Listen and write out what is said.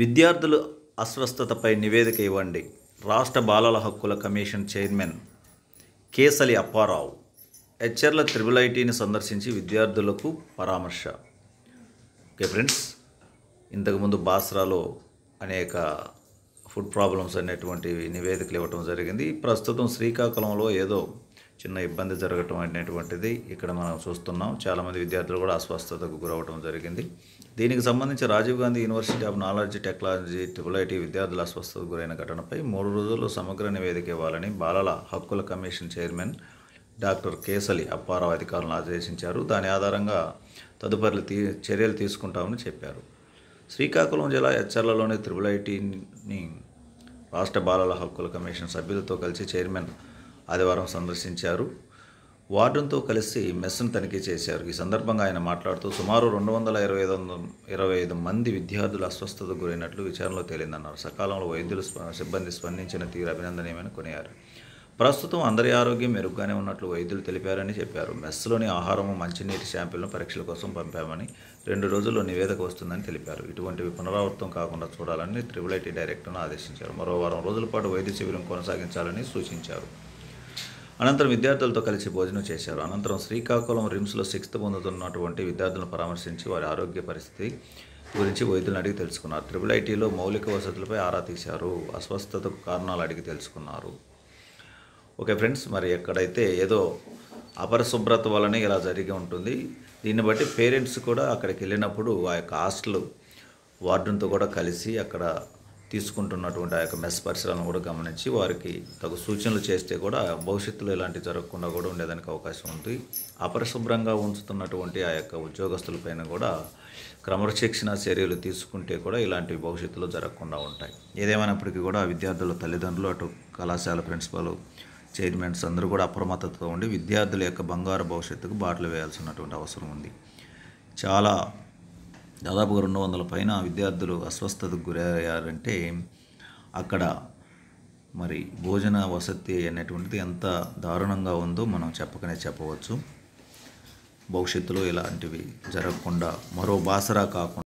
విద్యార్థులు అస్వస్థతపై నివేదిక ఇవ్వండి రాష్ట్ర బాలల హక్కుల కమిషన్ చైర్మన్ కేసలి అప్పారావు హెచ్ఆర్ల త్రిబుల్ ఐటీని సందర్శించి విద్యార్థులకు పరామర్శ ఓకే ఫ్రెండ్స్ ఇంతకుముందు బాస్రాలో అనేక ఫుడ్ ప్రాబ్లమ్స్ అనేటువంటివి నివేదికలు ఇవ్వటం జరిగింది ప్రస్తుతం శ్రీకాకుళంలో ఏదో చిన్న ఇబ్బంది జరగటం అనేటువంటిది ఇక్కడ మనం చూస్తున్నాం చాలామంది విద్యార్థులు కూడా అస్వస్థతకు గురవడం జరిగింది దీనికి సంబంధించి Rajiv Gandhi university of knowledge technology triple IT విద్యార్థుల అస్వస్థతకు గురైన ఘటనపై మూడు రోజుల్లో సమగ్ర నివేదిక ఇవ్వాలని బాలల హక్కుల commission chairman doctor Kesali Apparao అధికారులను ఆదేశించారు దాని ఆధారంగా తదుపరి తీ చర్యలు తీసుకుంటామని చెప్పారు శ్రీకాకుళం జిల్లా హెచ్చర్లలోని త్రిబుల్ ఐటీని రాష్ట్ర బాలల హక్కుల కమిషన్ సభ్యులతో కలిసి చైర్మన్ ఆదివారం సందర్శించారు వార్డుతో కలిసి మెస్ను తనిఖీ చేశారు ఈ సందర్భంగా ఆయన మాట్లాడుతూ సుమారు రెండు వందల ఇరవై ఐదు ఇరవై ఐదు మంది విద్యార్థులు అస్వస్థతకు గురైనట్లు విచారణలో తేలిందన్నారు సకాలంలో వైద్యులు సిబ్బంది స్పందించిన తీరు అభినందనీయమని కొనియారు ప్రస్తుతం అందరి ఆరోగ్యం మెరుగ్గానే ఉన్నట్లు వైద్యులు తెలిపారని చెప్పారు మెస్లోని ఆహారము మంచినీటి శాంపిల్ను పరీక్షల కోసం పంపామని రెండు రోజుల్లో నివేదిక వస్తుందని తెలిపారు ఇటువంటివి పునరావృతం కాకుండా చూడాలని త్రిబుల్ ఐటీ డైరెక్టర్ను ఆదేశించారు మరో వారం రోజుల పాటు వైద్య శిబిరం కొనసాగించాలని సూచించారు అనంతరం విద్యార్థులతో కలిసి భోజనం చేశారు అనంతరం శ్రీకాకుళం రిమ్స్లో సిక్స్త్ పొందుతున్నటువంటి విద్యార్థులను పరామర్శించి వారి ఆరోగ్య పరిస్థితి గురించి వైద్యులను అడిగి తెలుసుకున్నారు ట్రిపుల్ ఐటీలో మౌలిక వసతులపై ఆరా తీశారు అస్వస్థతకు కారణాలు అడిగి తెలుసుకున్నారు ఓకే ఫ్రెండ్స్ మరి ఎక్కడైతే ఏదో అపరిశుభ్రత వలనే ఇలా జరిగి ఉంటుంది దీన్ని బట్టి పేరెంట్స్ కూడా అక్కడికి వెళ్ళినప్పుడు ఆ యొక్క హాస్టల్ వార్డుతో కూడా కలిసి అక్కడ తీసుకుంటున్నటువంటి ఆ యొక్క మెస్ పరిసరాలను కూడా గమనించి వారికి తగు సూచనలు చేస్తే కూడా భవిష్యత్తులో ఇలాంటి జరగకుండా కూడా ఉండేదానికి అవకాశం ఉంది అపరిశుభ్రంగా ఉంచుతున్నటువంటి ఆ యొక్క ఉద్యోగస్తులపైన కూడా క్రమశిక్షణ చర్యలు తీసుకుంటే కూడా ఇలాంటివి భవిష్యత్తులో జరగకుండా ఉంటాయి ఏదేమైనప్పటికీ కూడా విద్యార్థుల తల్లిదండ్రులు అటు కళాశాల ప్రిన్సిపాల్ చైర్మన్స్ అందరూ కూడా అప్రమత్తతో ఉండి విద్యార్థుల యొక్క బంగారు భవిష్యత్తుకు బాటలు వేయాల్సినటువంటి అవసరం ఉంది చాలా దాదాపుగా రెండు వందల పైన విద్యార్థులు అస్వస్థతకు గురయ్యారంటే అక్కడ మరి భోజన వసతి అనేటువంటిది ఎంత దారుణంగా ఉందో మనం చెప్పకనే చెప్పవచ్చు భవిష్యత్తులో ఇలాంటివి జరగకుండా మరో బాసరా కాకుండా